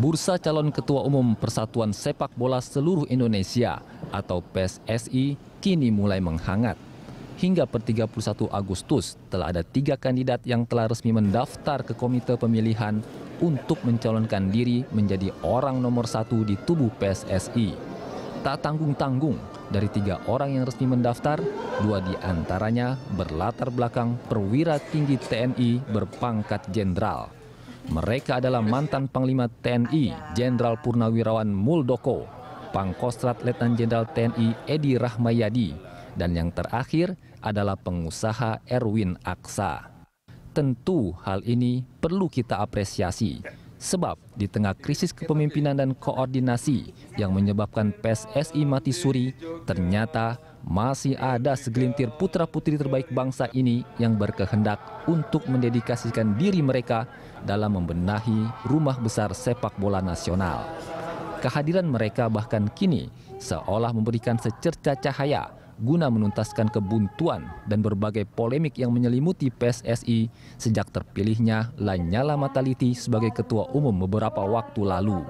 bursa calon ketua umum Persatuan Sepak Bola Seluruh Indonesia atau PSSI kini mulai menghangat. Hingga per 31 Agustus telah ada tiga kandidat yang telah resmi mendaftar ke komite pemilihan untuk mencalonkan diri menjadi orang nomor satu di tubuh PSSI. Tak tanggung-tanggung, dari tiga orang yang resmi mendaftar, dua di antaranya berlatar belakang perwira tinggi TNI berpangkat jenderal. Mereka adalah mantan Panglima TNI Jenderal Purnawirawan Muldoko, Pangkostrat Letnan Jenderal TNI Edi Rahmayadi, dan yang terakhir adalah pengusaha Erwin Aksa. Tentu hal ini perlu kita apresiasi Sebab di tengah krisis kepemimpinan dan koordinasi yang menyebabkan PSSI mati suri, ternyata masih ada segelintir putra-putri terbaik bangsa ini yang berkehendak untuk mendedikasikan diri mereka dalam membenahi rumah besar sepak bola nasional. Kehadiran mereka bahkan kini seolah memberikan secerca cahaya guna menuntaskan kebuntuan dan berbagai polemik yang menyelimuti PSSI sejak terpilihnya Lanyala Mataliti sebagai ketua umum beberapa waktu lalu.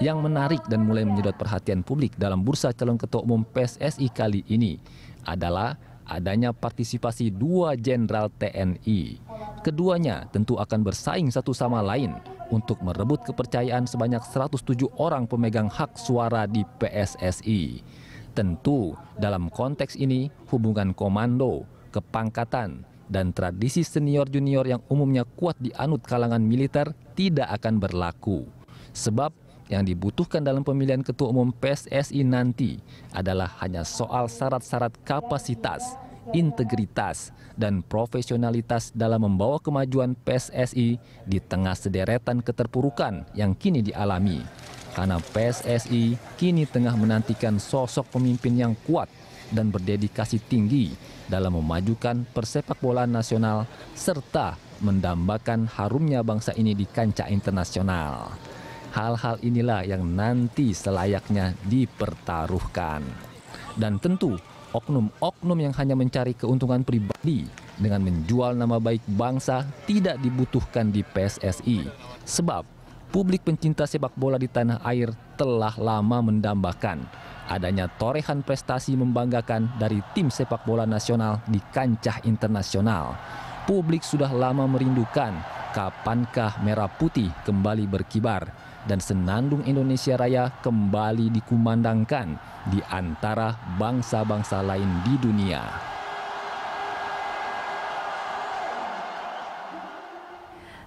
Yang menarik dan mulai menyedot perhatian publik dalam bursa calon ketua umum PSSI kali ini adalah adanya partisipasi dua jenderal TNI. Keduanya tentu akan bersaing satu sama lain untuk merebut kepercayaan sebanyak 107 orang pemegang hak suara di PSSI. Tentu dalam konteks ini hubungan komando, kepangkatan, dan tradisi senior-junior yang umumnya kuat dianut kalangan militer tidak akan berlaku. Sebab yang dibutuhkan dalam pemilihan ketua umum PSSI nanti adalah hanya soal syarat-syarat kapasitas, integritas, dan profesionalitas dalam membawa kemajuan PSSI di tengah sederetan keterpurukan yang kini dialami karena PSSI kini tengah menantikan sosok pemimpin yang kuat dan berdedikasi tinggi dalam memajukan persepak bola nasional serta mendambakan harumnya bangsa ini di kancah internasional. Hal-hal inilah yang nanti selayaknya dipertaruhkan. Dan tentu oknum-oknum yang hanya mencari keuntungan pribadi dengan menjual nama baik bangsa tidak dibutuhkan di PSSI. Sebab publik pencinta sepak bola di tanah air telah lama mendambakan. Adanya torehan prestasi membanggakan dari tim sepak bola nasional di kancah internasional. Publik sudah lama merindukan kapankah merah putih kembali berkibar dan senandung Indonesia Raya kembali dikumandangkan di antara bangsa-bangsa lain di dunia.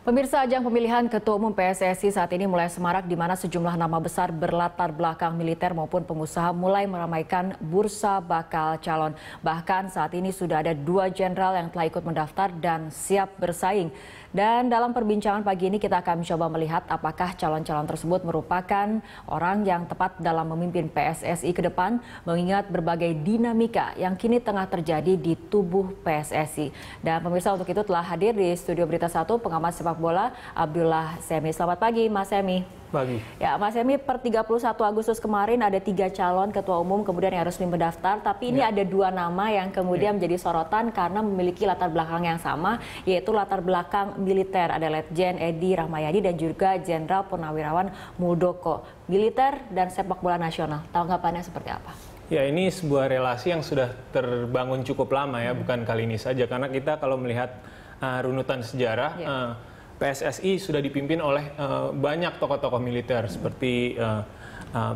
Pemirsa ajang pemilihan Ketua Umum PSSI saat ini mulai semarak di mana sejumlah nama besar berlatar belakang militer maupun pengusaha mulai meramaikan bursa bakal calon. Bahkan saat ini sudah ada dua jenderal yang telah ikut mendaftar dan siap bersaing. Dan dalam perbincangan pagi ini kita akan mencoba melihat apakah calon-calon tersebut merupakan orang yang tepat dalam memimpin PSSI ke depan mengingat berbagai dinamika yang kini tengah terjadi di tubuh PSSI. Dan pemirsa untuk itu telah hadir di Studio Berita 1 pengamat sepak sepak bola Abdullah Semi. Selamat pagi Mas Semi. Pagi. Ya Mas Semi, per 31 Agustus kemarin ada tiga calon ketua umum kemudian yang resmi mendaftar, tapi ini ya. ada dua nama yang kemudian ya. menjadi sorotan karena memiliki latar belakang yang sama, yaitu latar belakang militer. Ada Letjen Edi Rahmayadi dan juga Jenderal Purnawirawan Muldoko. Militer dan sepak bola nasional, tanggapannya seperti apa? Ya ini sebuah relasi yang sudah terbangun cukup lama ya, hmm. bukan kali ini saja. Karena kita kalau melihat uh, runutan sejarah, yeah. Ya. uh, PSSI sudah dipimpin oleh uh, banyak tokoh-tokoh militer seperti uh, uh,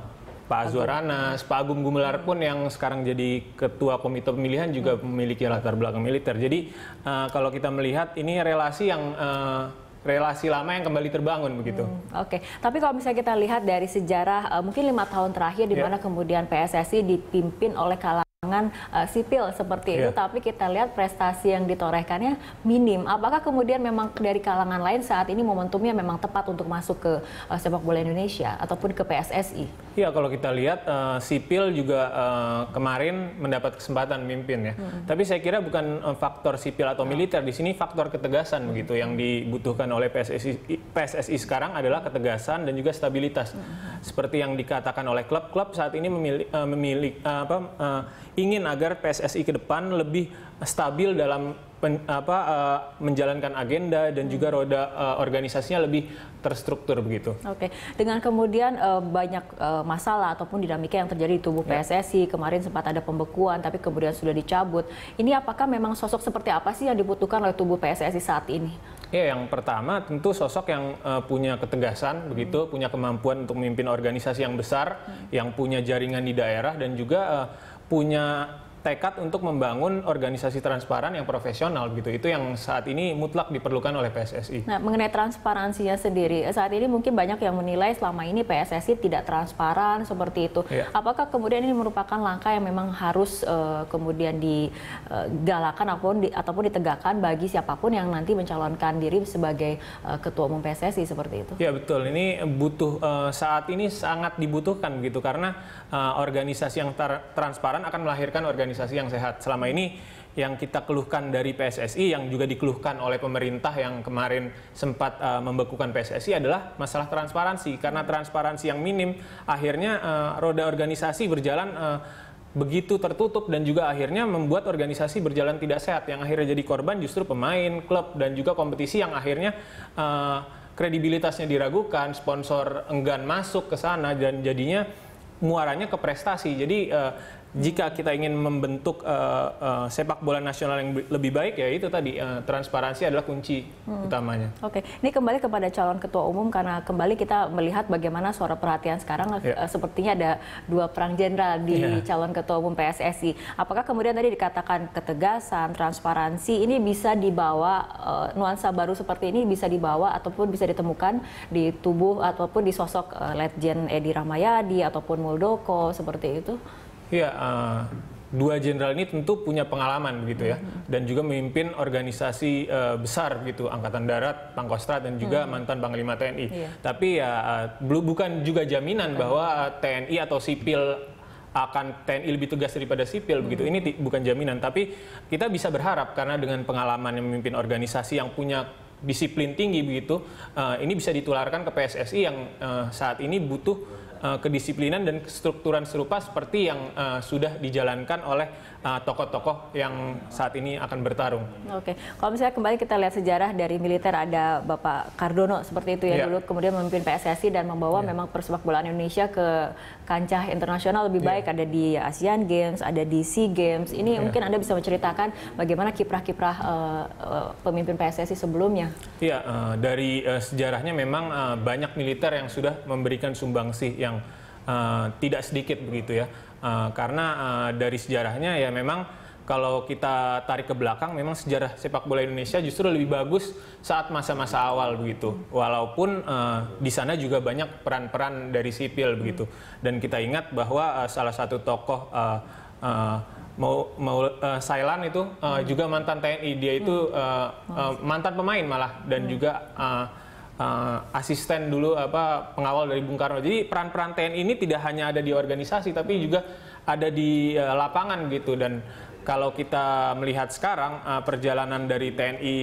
Pak Azwar Anas, Pak Agung Gumelar pun yang sekarang jadi ketua komite pemilihan juga hmm. memiliki latar belakang militer. Jadi uh, kalau kita melihat ini relasi yang uh, relasi lama yang kembali terbangun begitu. Hmm, Oke, okay. tapi kalau misalnya kita lihat dari sejarah uh, mungkin lima tahun terakhir di yeah. mana kemudian PSSI dipimpin oleh kalangan lapangan uh, eh, sipil seperti yeah. itu iya. tapi kita lihat prestasi yang ditorehkannya minim apakah kemudian memang dari kalangan lain saat ini momentumnya memang tepat untuk masuk ke uh, sepak bola Indonesia ataupun ke PSSI Iya kalau kita lihat uh, sipil juga uh, kemarin mendapat kesempatan mimpin ya hmm. tapi saya kira bukan faktor sipil atau ya. militer di sini faktor ketegasan hmm. begitu yang dibutuhkan oleh PSSI PSSI sekarang adalah ketegasan dan juga stabilitas hmm. Seperti yang dikatakan oleh klub-klub saat ini memilih, eh, uh, eh, apa, eh, ingin agar PSSI ke depan lebih stabil dalam pen, apa uh, menjalankan agenda dan juga hmm. roda uh, organisasinya lebih terstruktur begitu. Oke, dengan kemudian uh, banyak uh, masalah ataupun dinamika yang terjadi di tubuh ya. PSSI kemarin sempat ada pembekuan tapi kemudian sudah dicabut. Ini apakah memang sosok seperti apa sih yang dibutuhkan oleh tubuh PSSI saat ini? Ya, yang pertama tentu sosok yang uh, punya ketegasan begitu, hmm. punya kemampuan untuk memimpin organisasi yang besar, hmm. yang punya jaringan di daerah dan juga uh, punya tekad untuk membangun organisasi transparan yang profesional gitu. Itu yang saat ini mutlak diperlukan oleh PSSI. Nah, mengenai transparansinya sendiri, saat ini mungkin banyak yang menilai selama ini PSSI tidak transparan seperti itu. Ya. Apakah kemudian ini merupakan langkah yang memang harus uh, kemudian digalakan eh, ataupun di, ataupun ditegakkan bagi siapapun yang nanti mencalonkan diri sebagai uh, ketua umum PSSI seperti itu? Ya, betul. Ini butuh uh, saat ini sangat dibutuhkan gitu karena uh, organisasi yang transparan akan melahirkan organisasi organisasi yang sehat. Selama ini yang kita keluhkan dari PSSI yang juga dikeluhkan oleh pemerintah yang kemarin sempat uh, membekukan PSSI adalah masalah transparansi karena transparansi yang minim akhirnya uh, roda organisasi berjalan uh, begitu tertutup dan juga akhirnya membuat organisasi berjalan tidak sehat yang akhirnya jadi korban justru pemain, klub dan juga kompetisi yang akhirnya uh, kredibilitasnya diragukan, sponsor enggan masuk ke sana dan jadinya muaranya ke prestasi. Jadi uh, jika kita ingin membentuk uh, uh, sepak bola nasional yang lebih baik ya itu tadi uh, transparansi adalah kunci hmm. utamanya. Oke, okay. ini kembali kepada calon ketua umum karena kembali kita melihat bagaimana suara perhatian sekarang yeah. uh, ya. sepertinya ada dua perang jenderal di yeah. calon ketua umum PSSI. Apakah kemudian tadi dikatakan ketegasan, transparansi ini bisa dibawa uh, nuansa baru seperti ini bisa dibawa ataupun bisa ditemukan di tubuh ataupun di sosok uh, Letjen Edi Ramayadi ataupun Muldoko seperti itu? Iya, uh, dua jenderal ini tentu punya pengalaman begitu ya hmm. dan juga memimpin organisasi uh, besar gitu angkatan darat, Pangkostrat dan juga hmm. mantan Panglima TNI. Yeah. Tapi ya uh, bukan juga jaminan hmm. bahwa TNI atau sipil akan TNI lebih tegas daripada sipil hmm. begitu. Ini bukan jaminan, tapi kita bisa berharap karena dengan pengalaman yang memimpin organisasi yang punya disiplin tinggi begitu uh, ini bisa ditularkan ke PSSI yang uh, saat ini butuh uh, kedisiplinan dan kestrukturan serupa seperti yang uh, sudah dijalankan oleh tokoh-tokoh uh, yang saat ini akan bertarung. Oke, kalau misalnya kembali kita lihat sejarah dari militer ada Bapak Cardono seperti itu ya yeah. dulu kemudian memimpin PSSI dan membawa yeah. memang persepak bolaan Indonesia ke kancah internasional lebih iya. baik yeah. ada di ASEAN Games, ada di SEA Games. Ini yeah. mungkin Anda bisa menceritakan bagaimana kiprah-kiprah uh, uh, pemimpin PSSI sebelumnya Iya, uh, dari uh, sejarahnya memang uh, banyak militer yang sudah memberikan sumbangsih yang uh, tidak sedikit begitu ya. Uh, karena uh, dari sejarahnya ya memang kalau kita tarik ke belakang memang sejarah sepak bola Indonesia justru lebih bagus saat masa-masa awal begitu walaupun uh, di sana juga banyak peran-peran dari sipil begitu dan kita ingat bahwa uh, salah satu tokoh uh, uh, mau mau uh, Sailan itu uh, hmm. juga mantan TNI dia itu hmm. uh, uh, mantan pemain malah dan hmm. juga uh, uh, asisten dulu apa pengawal dari Bung Karno jadi peran-peran TNI ini tidak hanya ada di organisasi tapi hmm. juga ada di uh, lapangan gitu dan kalau kita melihat sekarang uh, perjalanan dari TNI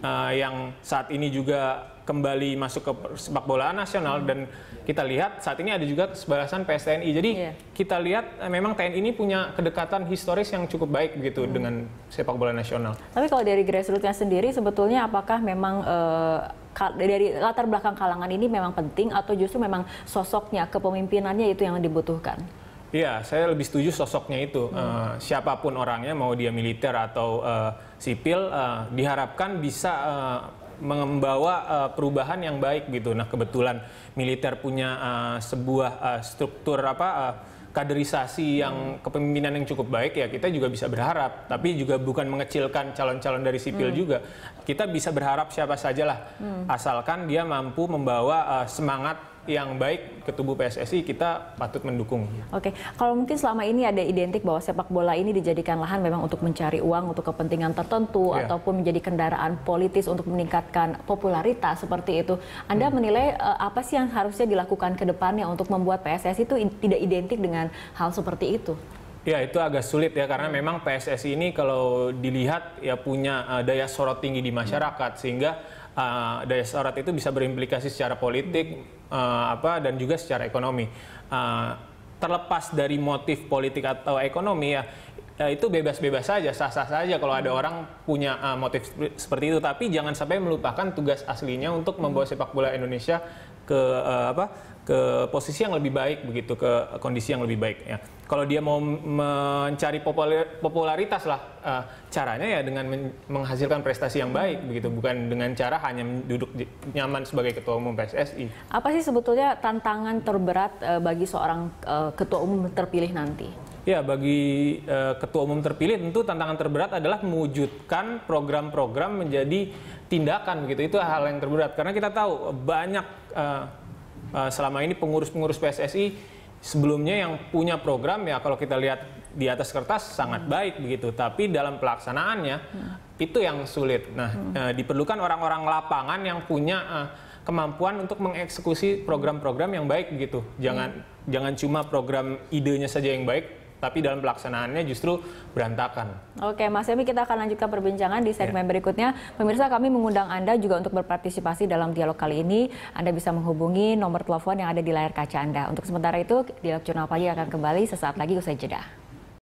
uh, yang saat ini juga kembali masuk ke sepak bola nasional dan kita lihat saat ini ada juga kesebalasan PSTNI. Jadi yeah. kita lihat eh, memang TNI ini punya kedekatan historis yang cukup baik begitu hmm. dengan sepak bola nasional. Tapi kalau dari grassrootsnya sendiri sebetulnya apakah memang uh, dari latar belakang kalangan ini memang penting atau justru memang sosoknya kepemimpinannya itu yang dibutuhkan? Iya, saya lebih setuju sosoknya itu. Hmm. Uh, siapapun orangnya, mau dia militer atau uh, sipil, uh, diharapkan bisa uh, membawa uh, eh, perubahan yang baik gitu. Nah, kebetulan militer punya uh, sebuah uh, struktur apa uh, kaderisasi yang kepemimpinan yang cukup baik ya kita juga bisa berharap tapi juga bukan mengecilkan calon-calon dari sipil hmm. juga kita bisa berharap siapa sajalah hmm. asalkan dia mampu membawa uh, semangat yang baik ke tubuh PSSI kita patut mendukung. Oke, kalau mungkin selama ini ada identik bahwa sepak bola ini dijadikan lahan memang untuk mencari uang untuk kepentingan tertentu yeah. ataupun menjadi kendaraan politis untuk meningkatkan popularitas seperti itu. Anda hmm. menilai uh, apa sih yang harusnya dilakukan ke depannya untuk membuat PSSI itu tidak identik dengan hal seperti itu? Ya itu agak sulit ya karena memang PSSI ini kalau dilihat ya punya uh, daya sorot tinggi di masyarakat hmm. sehingga uh, daya sorot itu bisa berimplikasi secara politik uh, apa dan juga secara ekonomi. Uh, terlepas dari motif politik atau ekonomi ya itu bebas-bebas saja, sah-sah saja kalau ada orang punya motif seperti itu. Tapi jangan sampai melupakan tugas aslinya untuk membawa sepak bola Indonesia ke uh, apa ke posisi yang lebih baik begitu ke kondisi yang lebih baik ya kalau dia mau mencari popularitas lah uh, caranya ya dengan menghasilkan prestasi yang baik begitu bukan dengan cara hanya duduk nyaman sebagai ketua umum PSSI apa sih sebetulnya tantangan terberat uh, bagi seorang uh, ketua umum terpilih nanti Ya, bagi uh, ketua umum terpilih tentu tantangan terberat adalah mewujudkan program-program menjadi tindakan begitu. Itu hal yang terberat karena kita tahu banyak uh, uh, selama ini pengurus-pengurus PSSI sebelumnya yang punya program ya kalau kita lihat di atas kertas sangat hmm. baik begitu, tapi dalam pelaksanaannya hmm. itu yang sulit. Nah, hmm. uh, diperlukan orang-orang lapangan yang punya uh, kemampuan untuk mengeksekusi program-program yang baik begitu. Jangan hmm. jangan cuma program idenya saja yang baik, tapi dalam pelaksanaannya justru berantakan. Oke, Mas Emi kita akan lanjutkan perbincangan di segmen yeah. berikutnya. Pemirsa kami mengundang Anda juga untuk berpartisipasi dalam dialog kali ini. Anda bisa menghubungi nomor telepon yang ada di layar kaca Anda. Untuk sementara itu, Dialog Jurnal Pagi akan kembali sesaat lagi usai jeda.